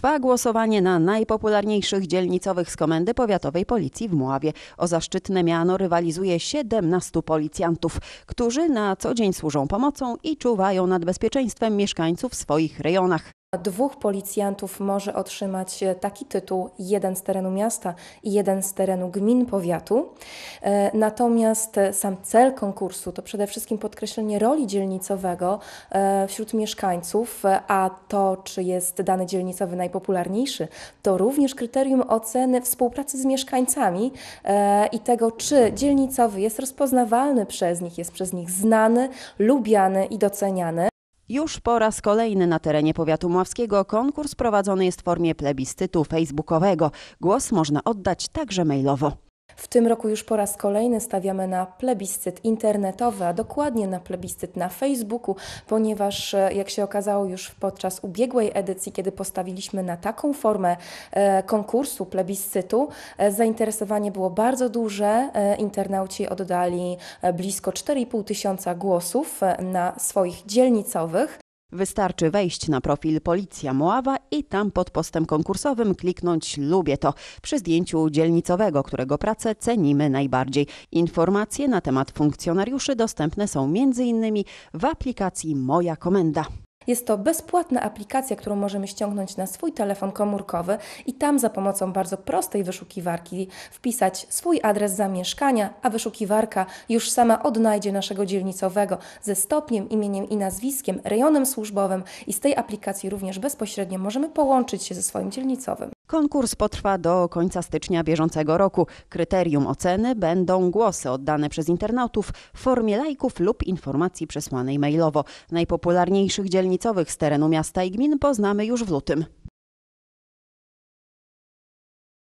Trwa głosowanie na najpopularniejszych dzielnicowych z Komendy Powiatowej Policji w Muławie. O zaszczytne miano rywalizuje 17 policjantów, którzy na co dzień służą pomocą i czuwają nad bezpieczeństwem mieszkańców w swoich rejonach. Dwóch policjantów może otrzymać e, taki tytuł, jeden z terenu miasta i jeden z terenu gmin powiatu. E, natomiast e, sam cel konkursu to przede wszystkim podkreślenie roli dzielnicowego wśród mieszkańców, a to, czy jest dany dzielnicowy najpopularniejszy, to również kryterium oceny współpracy z mieszkańcami i tego, czy dzielnicowy jest rozpoznawalny przez nich, jest przez nich znany, lubiany i doceniany. Już po raz kolejny na terenie powiatu mławskiego konkurs prowadzony jest w formie plebiscytu facebookowego. Głos można oddać także mailowo. W tym roku już po raz kolejny stawiamy na plebiscyt internetowy, a dokładnie na plebiscyt na Facebooku, ponieważ e, jak się okazało już podczas ubiegłej edycji, kiedy postawiliśmy na taką formę e, konkursu, plebiscytu, e, zainteresowanie było bardzo duże. Internauci oddali blisko 4,5 tysiąca głosów na swoich dzielnicowych. Wystarczy wejść na profil Policja Moława i tam pod postem konkursowym kliknąć Lubię to przy zdjęciu dzielnicowego, którego pracę cenimy najbardziej. Informacje na temat funkcjonariuszy dostępne są m.in. w aplikacji Moja Komenda. Jest to bezpłatna aplikacja, którą możemy ściągnąć na swój telefon komórkowy i tam za pomocą bardzo prostej wyszukiwarki wpisać swój adres zamieszkania, a wyszukiwarka już sama odnajdzie naszego dzielnicowego ze stopniem, imieniem i nazwiskiem, rejonem służbowym i z tej aplikacji również bezpośrednio możemy połączyć się ze swoim dzielnicowym. Konkurs potrwa do końca stycznia bieżącego roku. Kryterium oceny będą głosy oddane przez internautów w formie lajków lub informacji przesłanej mailowo. Najpopularniejszych dzielnicowych z terenu miasta i gmin poznamy już w lutym.